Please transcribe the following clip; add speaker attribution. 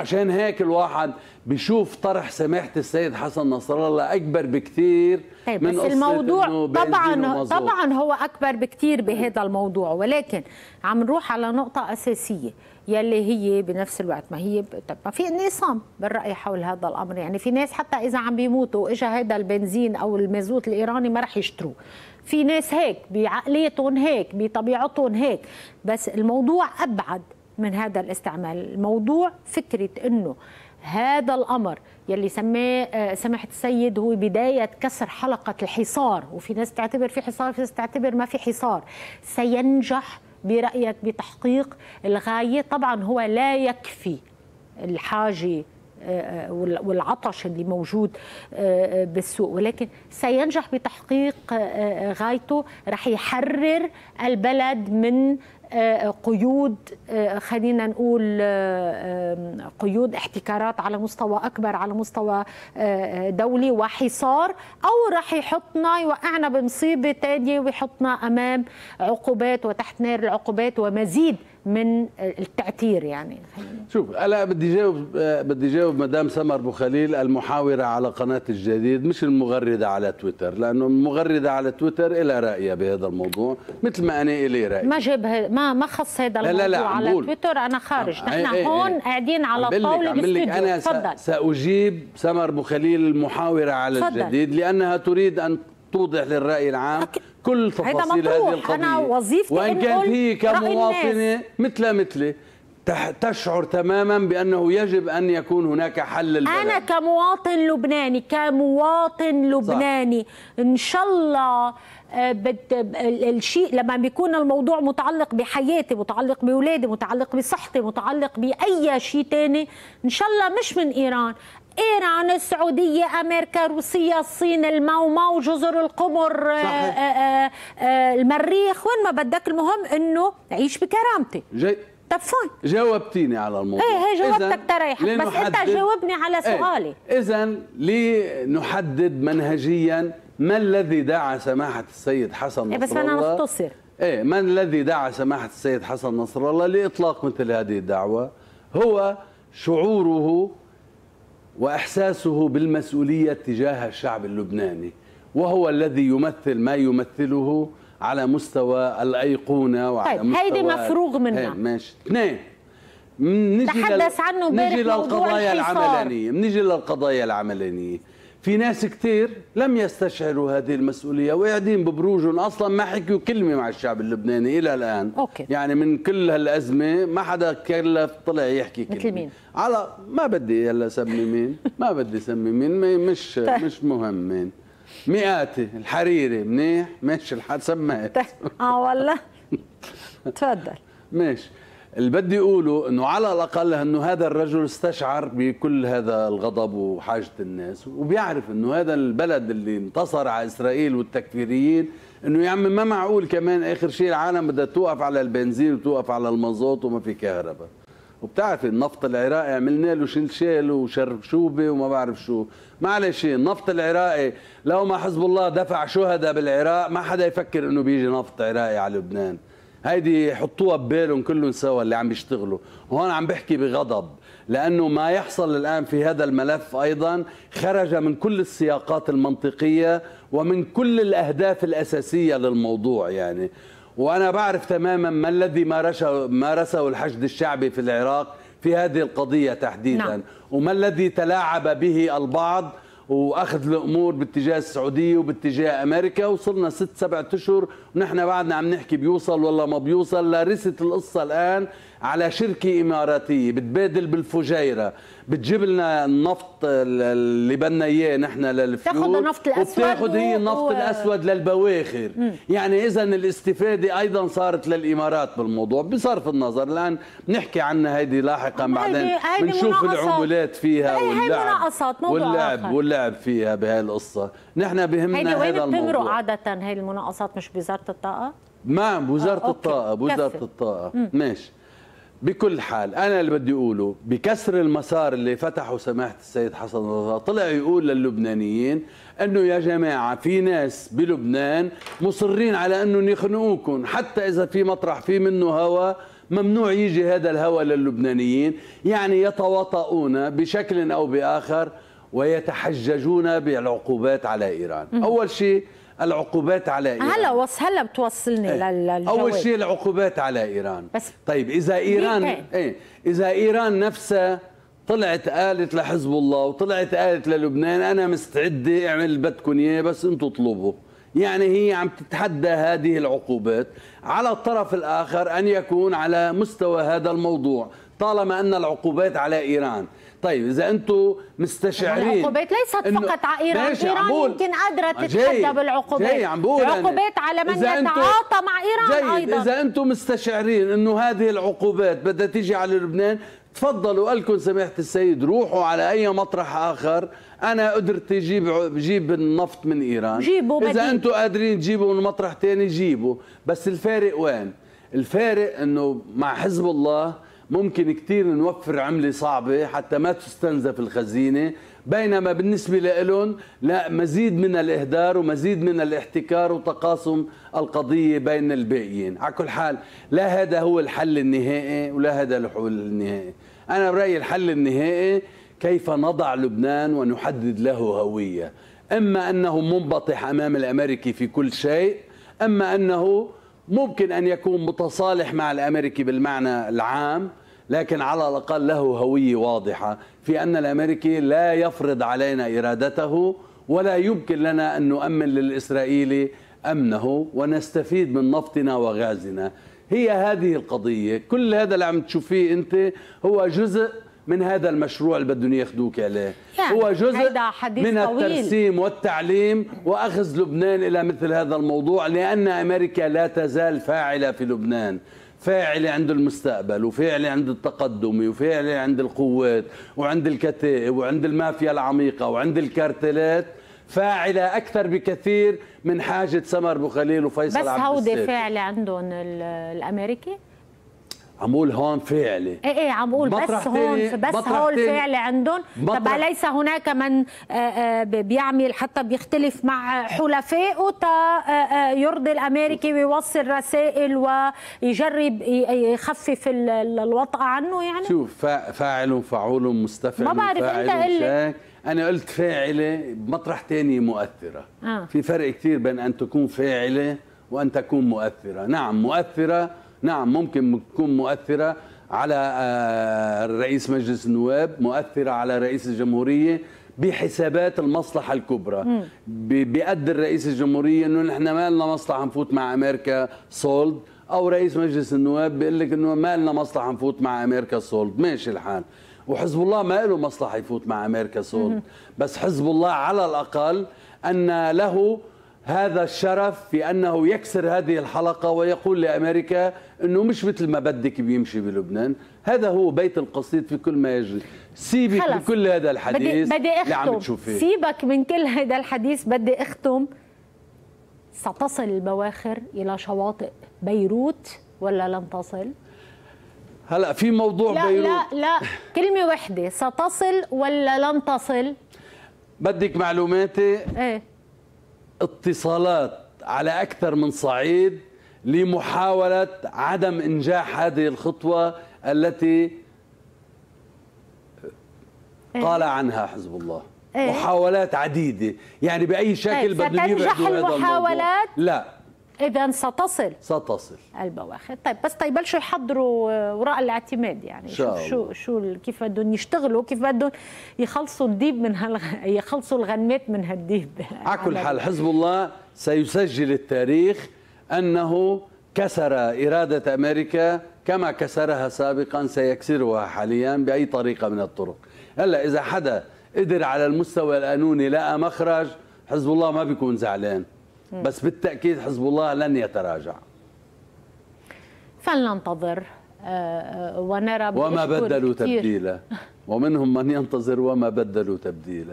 Speaker 1: عشان هيك الواحد بيشوف طرح سماحه السيد حسن نصر الله اكبر بكثير طيب من بس الموضوع طبعا طبعا
Speaker 2: هو اكبر بكثير بهذا الموضوع ولكن عم نروح على نقطه اساسيه يلي هي بنفس الوقت ما هي طب ما في انقسام بالراي حول هذا الامر يعني في ناس حتى اذا عم بيموتوا اجى هذا البنزين او المازوت الايراني ما رح يشتروه في ناس هيك بعقليتهم هيك بطبيعتهم هيك بس الموضوع ابعد من هذا الاستعمال الموضوع فكرة أنه هذا الأمر يلي سماه آه، سماحة السيد هو بداية كسر حلقة الحصار وفي ناس تعتبر في حصار في ناس تعتبر ما في حصار سينجح برأيك بتحقيق الغاية طبعا هو لا يكفي الحاجة آه، آه، والعطش اللي موجود بالسوق ولكن سينجح بتحقيق غايته رح يحرر البلد من آه، قيود آه، خلينا نقول آه، قيود احتكارات على مستوى اكبر على مستوى دولي وحصار او راح يحطنا يوقعنا بمصيبه ثانيه ويحطنا امام عقوبات وتحت نار العقوبات ومزيد من التعتير يعني
Speaker 1: شوف انا بدي جاوب بدي جاوب مدام سمر ابو خليل المحاوره على قناه الجديد مش المغرده على تويتر لانه المغرده على تويتر لها رايها بهذا الموضوع مثل ما انا الي راي ما
Speaker 2: جاب ما ما خص هذا الموضوع لا لا لا على بول. تويتر انا خارج نحن إيه، إيه، هون إيه. قاعدين على طاوله بالاستوديو انا فضل.
Speaker 1: ساجيب سمر ابو خليل المحاوره على فضل. الجديد لانها تريد ان توضح للراي العام أك... كل تفاصيل هذه القضيه أنا وظيفتي وان كان هي كمواطنه مثل مثلي تشعر تماما بانه يجب ان يكون هناك حل للبلد انا
Speaker 2: كمواطن لبناني كمواطن لبناني صح. ان شاء الله آه، بد الشيء لما بيكون الموضوع متعلق بحياتي متعلق باولادي متعلق بصحتي متعلق باي شيء ثاني ان شاء الله مش من ايران ايران السعوديه امريكا روسيا الصين المومو جزر القمر آه، صحيح. آآ آه، آآ آه، المريخ وين ما بدك المهم انه عيش بكرامتي جاي طب فاين
Speaker 1: جاوبتيني على الموضوع ايه هي إيه، جاوبتك تريحك بس انت جاوبني على إيه. سؤالي ايه اذا لنحدد منهجيا ما الذي دعا سماحه السيد حسن إيه، نصر الله بس انا مختصر ايه ما الذي دعا سماحه السيد حسن نصر الله لاطلاق مثل هذه الدعوه هو شعوره واحساسه بالمسؤوليه تجاه الشعب اللبناني وهو الذي يمثل ما يمثله على مستوى الايقونه وعلى طيب مستوى هيدي مفروغ منها طيب، ماشي اثنين نجي تحدث لل... عنه نجي للقضايا العملانيه نجي للقضايا العملانيه في ناس كثير لم يستشعروا هذه المسؤولية وقاعدين ببروجهم أصلا ما حكيوا كلمة مع الشعب اللبناني إلى الآن أوكي. يعني من كل هالأزمة ما حدا كلف طلع يحكي كلمة مثل مين؟ على ما بدي هلا سمي مين ما بدي سمي مين مش طيب. مش مهم مين مئاتي الحريري منيح ماشي الحد سمعت طيب. اه والله
Speaker 2: تفضل
Speaker 1: ماشي اللي بدي اقوله انه على الاقل انه هذا الرجل استشعر بكل هذا الغضب وحاجه الناس وبيعرف انه هذا البلد اللي انتصر على اسرائيل والتكفيريين انه يا عم ما معقول كمان اخر شيء العالم بدها توقف على البنزين وتوقف على المازوت وما في كهرباء وبتعرفي النفط العراقي عملنا له شلشال وشرشوبه وما بعرف شو معلش النفط العراقي لو ما حزب الله دفع شهداء بالعراق ما حدا يفكر انه بيجي نفط عراقي على لبنان هيدي حطوها ببالهم كلهم سوا اللي عم يشتغلوا وهون عم بحكي بغضب لانه ما يحصل الان في هذا الملف ايضا خرج من كل السياقات المنطقيه ومن كل الاهداف الاساسيه للموضوع يعني وانا بعرف تماما ما الذي مارسه الحشد الشعبي في العراق في هذه القضيه تحديدا نعم. وما الذي تلاعب به البعض واخذ الامور باتجاه السعوديه وباتجاه امريكا وصلنا ست سبع اشهر ونحن بعدنا عم نحكي بيوصل ولا ما بيوصل لرست القصه الان على شركه اماراتيه بتبادل بالفجيره بتجيب لنا النفط اللي بدنا اياه نحن للفيول النفط الاسود وبتاخذ هي النفط و... الاسود للبواخر م. يعني اذا الاستفاده ايضا صارت للامارات بالموضوع بصرف النظر الان بنحكي عنها هيدي لاحقا بعدين بنشوف العمولات فيها إيه، واللعب واللعب, واللعب اللعب فيها بهاي القصه نحن بهمنا هذا الموضوع وين
Speaker 2: عاده هاي المناقصات مش بوزاره الطاقه
Speaker 1: ما بوزاره آه، الطاقه بوزاره الطاقه مم. ماشي بكل حال انا اللي بدي اقوله بكسر المسار اللي فتحه سماحه السيد حسن الله طلع يقول للبنانيين انه يا جماعه في ناس بلبنان مصرين على انهم يخنقوكم حتى اذا في مطرح في منه هوا ممنوع يجي هذا الهوى للبنانيين يعني يتواطؤون بشكل او باخر ويتحججون بالعقوبات على إيران مم. أول شيء العقوبات على إيران هلا
Speaker 2: وص... هلا بتوصلني ايه. للجواب أول شيء
Speaker 1: العقوبات على إيران بس طيب إذا إيران ايه. إذا إيران نفسها طلعت قالت لحزب الله وطلعت قالت للبنان أنا مستعدة اعمل اللي بدكم إياه بس أنتم اطلبوا يعني هي عم تتحدى هذه العقوبات على الطرف الآخر أن يكون على مستوى هذا الموضوع طالما ان العقوبات على ايران طيب اذا انتم مستشعرين العقوبات
Speaker 2: ليست فقط على ايران ايران يمكن قادره تتحدى بالعقوبات جاي عم بقول العقوبات على من يتعاطى مع ايران جاي. ايضا اذا
Speaker 1: انتم مستشعرين انه هذه العقوبات بدها تيجي على لبنان تفضلوا لكم سماحه السيد روحوا على اي مطرح اخر انا قدرتي جيب جيب النفط من ايران جيبوا اذا انتم قادرين تجيبوا من مطرح ثاني جيبوا بس الفارق وين الفارق انه مع حزب الله ممكن كثير نوفر عمله صعبه حتى ما تستنزف الخزينه بينما بالنسبه لهم لا مزيد من الاهدار ومزيد من الاحتكار وتقاسم القضيه بين الباقيين على كل حال لا هذا هو الحل النهائي ولا هذا الحل النهائي انا برايي الحل النهائي كيف نضع لبنان ونحدد له هويه اما انه منبطح امام الامريكي في كل شيء اما انه ممكن ان يكون متصالح مع الامريكي بالمعنى العام لكن على الأقل له هوية واضحة في أن الأمريكي لا يفرض علينا إرادته ولا يمكن لنا أن نؤمن للإسرائيلي أمنه ونستفيد من نفطنا وغازنا هي هذه القضية كل هذا اللي عم تشوفيه أنت هو جزء من هذا المشروع اللي بدهم ياخذوك عليه يعني هو جزء
Speaker 2: من الترسيم
Speaker 1: والتعليم واخذ لبنان الى مثل هذا الموضوع لان امريكا لا تزال فاعله في لبنان فاعلة عند المستقبل وفاعلة عند التقدم وفاعلة عند القوات وعند الكتائب وعند المافيا العميقة وعند الكارتلات فاعلة أكثر بكثير من حاجة سمر بخليل وفيصل عبد بس هودي
Speaker 2: فاعلة عندهم الأمريكي؟
Speaker 1: عم بقول هون فعلي
Speaker 2: ايه ايه عم بقول بس هون بس هول فعلي عندهم طب اليس هناك من آه، آه، بيعمل حتى بيختلف مع حلفائه تا آه، يرضي الامريكي ويوصل رسائل ويجرب يخفف الوطأة عنه يعني
Speaker 1: شوف فاعل وفعول مستفعل ما بعرف انت قلت انا قلت فاعله بمطرح ثاني مؤثره آه. في فرق كثير بين ان تكون فاعله وان تكون مؤثره نعم مؤثره نعم ممكن تكون مؤثرة على آه، رئيس مجلس النواب مؤثرة على رئيس الجمهورية بحسابات المصلحة الكبرى مم. بيقدر الرئيس الجمهورية أنه نحن ما لنا مصلحة نفوت مع أمريكا سولد أو رئيس مجلس النواب بيقول لك أنه ما لنا مصلحة نفوت مع أمريكا سولد ماشي الحال وحزب الله ما له مصلحة يفوت مع أمريكا سولد بس حزب الله على الأقل أن له هذا الشرف في انه يكسر هذه الحلقه ويقول لامريكا انه مش مثل ما بدك بيمشي بلبنان، هذا هو بيت القصيد في كل ما يجري، سيبك من كل هذا الحديث بدي, بدي أختم. اللي عم تشوفيه
Speaker 2: سيبك من كل هذا الحديث بدي اختم ستصل البواخر الى شواطئ بيروت ولا لن تصل؟
Speaker 1: هلا في موضوع لا بيروت لا
Speaker 2: لا كلمه وحده ستصل ولا لن تصل؟
Speaker 1: بدك معلوماتي؟ ايه اتصالات على أكثر من صعيد لمحاولة عدم إنجاح هذه الخطوة التي قال عنها حزب الله إيه. محاولات عديدة يعني بأي شكل إيه، بدنا يبعدوا هذا الموضوع لا
Speaker 2: اذا ستصل ستصل البواخر طيب بس طيب بلشوا يحضروا آه، وراء الاعتماد يعني شو شو, شو كيف بدهم يشتغلوا كيف بدهم يخلصوا الديب من هال يخلصوا الغنمات من هالديب على كل حال
Speaker 1: حزب الله سيسجل التاريخ انه كسر اراده امريكا كما كسرها سابقا سيكسرها حاليا باي طريقه من الطرق هلا اذا حدا قدر على المستوى القانوني لقى مخرج حزب الله ما بيكون زعلان بس بالتاكيد حزب الله لن يتراجع
Speaker 2: فلننتظر آه، آه، ونرى وما بدلوا تبديلا
Speaker 1: ومنهم من ينتظر وما بدلوا تبديلا